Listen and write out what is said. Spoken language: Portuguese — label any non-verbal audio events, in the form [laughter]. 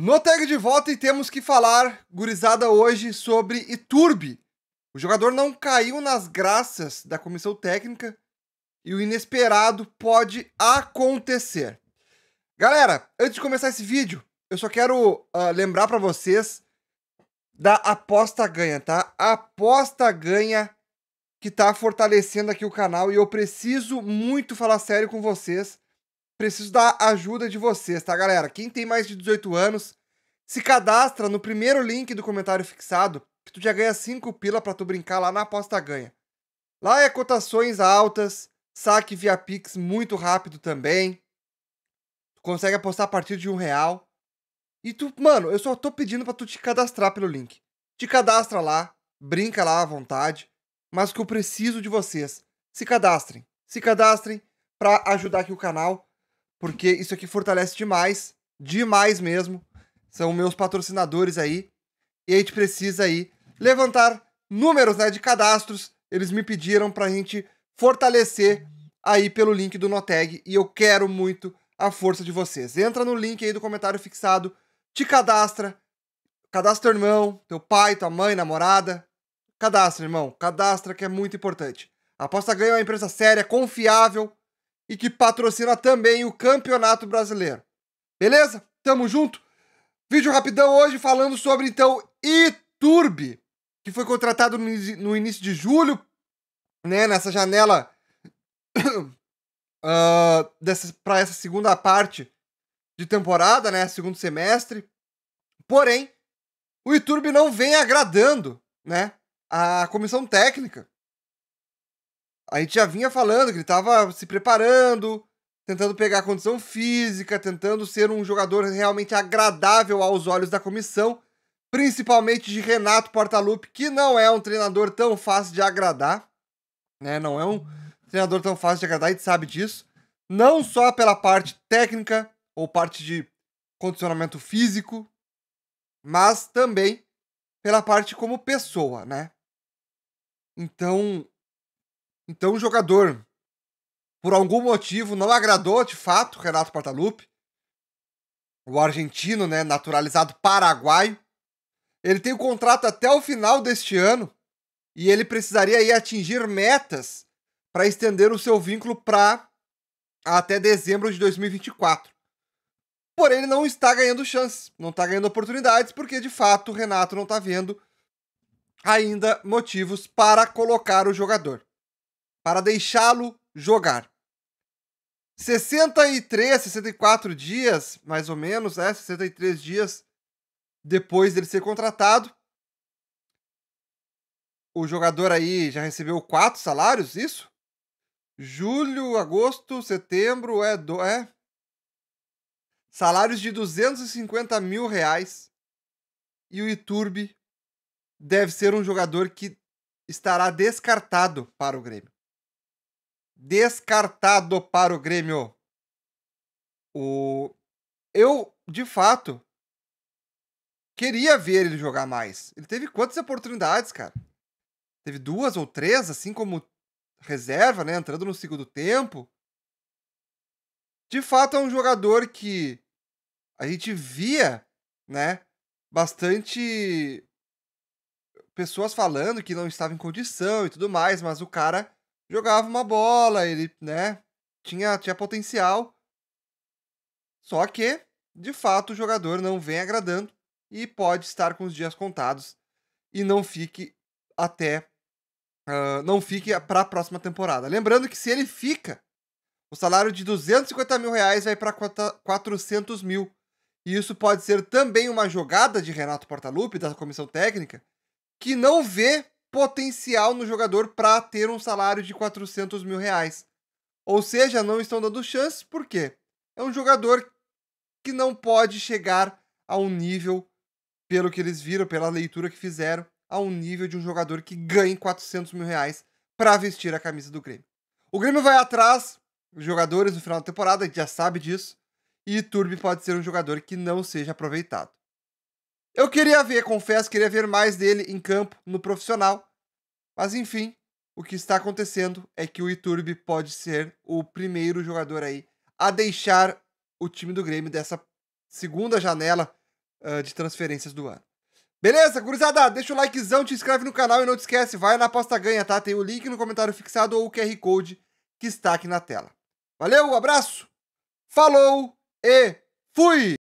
No tag de volta e temos que falar, gurizada, hoje sobre Iturbe. O jogador não caiu nas graças da comissão técnica e o inesperado pode acontecer. Galera, antes de começar esse vídeo, eu só quero uh, lembrar para vocês da aposta ganha, tá? aposta ganha que tá fortalecendo aqui o canal e eu preciso muito falar sério com vocês preciso da ajuda de vocês, tá, galera? Quem tem mais de 18 anos, se cadastra no primeiro link do comentário fixado, que tu já ganha 5 pila para tu brincar lá na aposta ganha. Lá é cotações altas, saque via Pix muito rápido também. Tu consegue apostar a partir de um real. E tu, mano, eu só tô pedindo para tu te cadastrar pelo link. Te cadastra lá, brinca lá à vontade, mas que eu preciso de vocês. Se cadastrem, se cadastrem para ajudar aqui o canal porque isso aqui fortalece demais, demais mesmo. São meus patrocinadores aí. E a gente precisa aí levantar números, né, de cadastros. Eles me pediram para a gente fortalecer aí pelo link do Noteg e eu quero muito a força de vocês. Entra no link aí do comentário fixado, te cadastra, cadastra teu irmão, teu pai, tua mãe, namorada. Cadastra, irmão, cadastra que é muito importante. A aposta ganha é uma empresa séria, confiável, e que patrocina também o Campeonato Brasileiro. Beleza? Tamo junto. Vídeo rapidão hoje falando sobre então Iturbe, que foi contratado no início de julho, né, nessa janela uh, [coughs] dessa para essa segunda parte de temporada, né, segundo semestre. Porém, o Iturbe não vem agradando, né, a comissão técnica a gente já vinha falando que ele estava se preparando, tentando pegar a condição física, tentando ser um jogador realmente agradável aos olhos da comissão, principalmente de Renato Portaluppi, que não é um treinador tão fácil de agradar, né? Não é um treinador tão fácil de agradar, a gente sabe disso. Não só pela parte técnica ou parte de condicionamento físico, mas também pela parte como pessoa, né? Então, então o jogador, por algum motivo, não agradou de fato Renato Portaluppi, o argentino, né, naturalizado paraguaio. Ele tem o contrato até o final deste ano e ele precisaria aí atingir metas para estender o seu vínculo para até dezembro de 2024. Porém, ele não está ganhando chances, não está ganhando oportunidades, porque de fato o Renato não está vendo ainda motivos para colocar o jogador para deixá-lo jogar. 63, 64 dias, mais ou menos, né? 63 dias depois dele ser contratado. O jogador aí já recebeu quatro salários, isso? Julho, agosto, setembro, é, do, é salários de 250 mil reais. E o Iturbe deve ser um jogador que estará descartado para o Grêmio descartado para o Grêmio. O... Eu, de fato, queria ver ele jogar mais. Ele teve quantas oportunidades, cara? Teve duas ou três, assim como reserva, né? Entrando no segundo tempo. De fato, é um jogador que a gente via, né? Bastante pessoas falando que não estava em condição e tudo mais, mas o cara jogava uma bola, ele, né, tinha, tinha potencial. Só que, de fato, o jogador não vem agradando e pode estar com os dias contados e não fique até uh, não fique para a próxima temporada. Lembrando que se ele fica, o salário de 250 mil reais vai para 400 mil. E isso pode ser também uma jogada de Renato Portaluppi, da comissão técnica, que não vê potencial no jogador para ter um salário de 400 mil reais. Ou seja, não estão dando chance, porque é um jogador que não pode chegar a um nível, pelo que eles viram, pela leitura que fizeram, a um nível de um jogador que ganhe 400 mil reais para vestir a camisa do Grêmio. O Grêmio vai atrás dos jogadores no final da temporada, a gente já sabe disso, e Turbi pode ser um jogador que não seja aproveitado. Eu queria ver, confesso, queria ver mais dele em campo, no profissional. Mas enfim, o que está acontecendo é que o Iturbe pode ser o primeiro jogador aí a deixar o time do Grêmio dessa segunda janela uh, de transferências do ano. Beleza, gurizada? Deixa o likezão, te inscreve no canal e não te esquece, vai na aposta ganha, tá? Tem o link no comentário fixado ou o QR Code que está aqui na tela. Valeu, abraço, falou e fui!